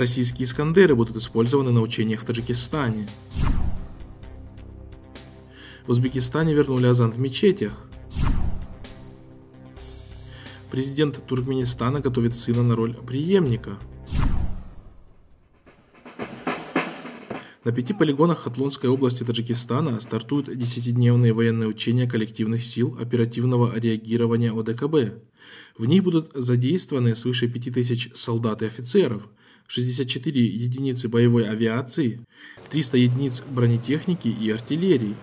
Российские «Искандеры» будут использованы на учениях в Таджикистане. В Узбекистане вернули азан в мечетях. Президент Туркменистана готовит сына на роль преемника. На пяти полигонах Хатлонской области Таджикистана стартуют 10-дневные военные учения коллективных сил оперативного реагирования ОДКБ. В них будут задействованы свыше 5000 солдат и офицеров, 64 единицы боевой авиации, 300 единиц бронетехники и артиллерии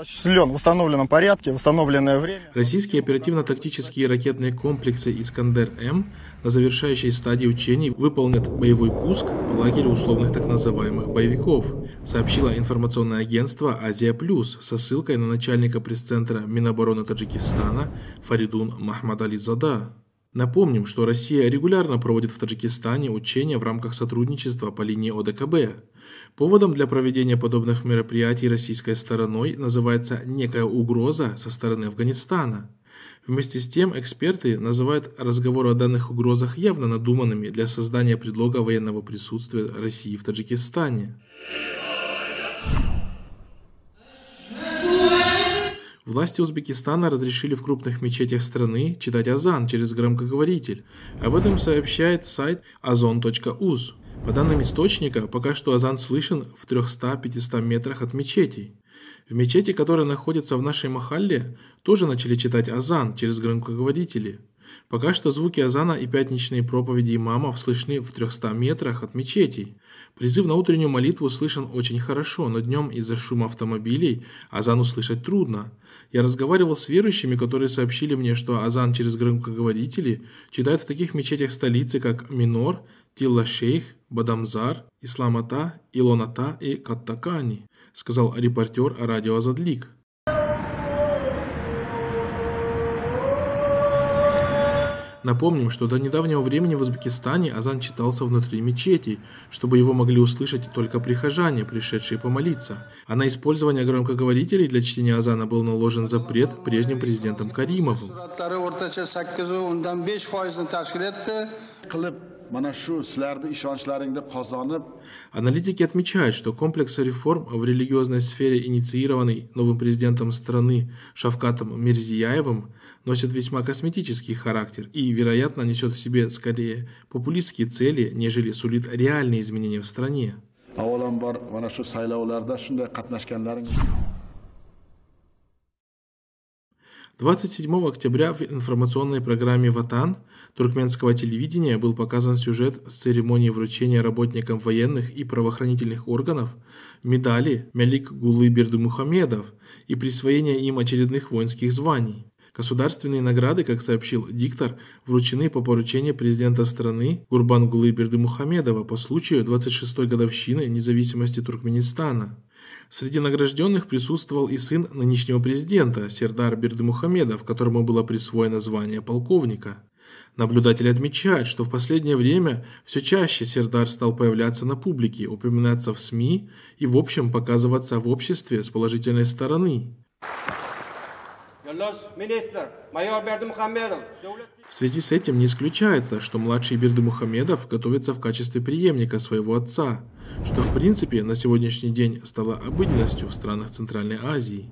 осуществлен в установленном порядке, в установленное время. Российские оперативно-тактические ракетные комплексы «Искандер-М» на завершающей стадии учений выполнят боевой пуск по лагерю условных так называемых «боевиков», сообщило информационное агентство «Азия Плюс» со ссылкой на начальника пресс-центра Минобороны Таджикистана Фаридун Махмадализада. Напомним, что Россия регулярно проводит в Таджикистане учения в рамках сотрудничества по линии ОДКБ. Поводом для проведения подобных мероприятий российской стороной называется некая угроза со стороны Афганистана. Вместе с тем, эксперты называют разговоры о данных угрозах явно надуманными для создания предлога военного присутствия России в Таджикистане. Власти Узбекистана разрешили в крупных мечетях страны читать азан через громкоговоритель. Об этом сообщает сайт ozon.uz. По данным источника, пока что азан слышен в 300-500 метрах от мечетей. В мечети, которая находится в нашей Махалле, тоже начали читать азан через громкоговорители. Пока что звуки азана и пятничные проповеди имамов слышны в 300 метрах от мечетей. Призыв на утреннюю молитву слышен очень хорошо, но днем из-за шума автомобилей азан услышать трудно. Я разговаривал с верующими, которые сообщили мне, что азан через громкоговорители читают в таких мечетях столицы, как Минор, Тилла-Шейх, Бадамзар, Исламата, Илоната и Каттакани, сказал репортер радио Задлик. Напомним, что до недавнего времени в Узбекистане азан читался внутри мечетей, чтобы его могли услышать только прихожане, пришедшие помолиться. А на использование громкоговорителей для чтения азана был наложен запрет прежним президентом Каримовым. Аналитики отмечают, что комплекс реформ в религиозной сфере, инициированный новым президентом страны Шавкатом Мирзияевым, носит весьма косметический характер и, вероятно, несет в себе скорее популистские цели, нежели сулит реальные изменения в стране. А 27 октября в информационной программе «Ватан» туркменского телевидения был показан сюжет с церемонии вручения работникам военных и правоохранительных органов медали Мялик Гулы Бердумухамедов и присвоения им очередных воинских званий. Государственные награды, как сообщил диктор, вручены по поручению президента страны Гурбангулы Бердумухамедова по случаю 26-й годовщины независимости Туркменистана. Среди награжденных присутствовал и сын нынешнего президента, Сердар Бердымухамедов, которому было присвоено звание полковника. Наблюдатели отмечают, что в последнее время все чаще Сердар стал появляться на публике, упоминаться в СМИ и в общем показываться в обществе с положительной стороны. В связи с этим не исключается, что младший Бердымухамедов готовится в качестве преемника своего отца, что в принципе на сегодняшний день стало обыденностью в странах Центральной Азии.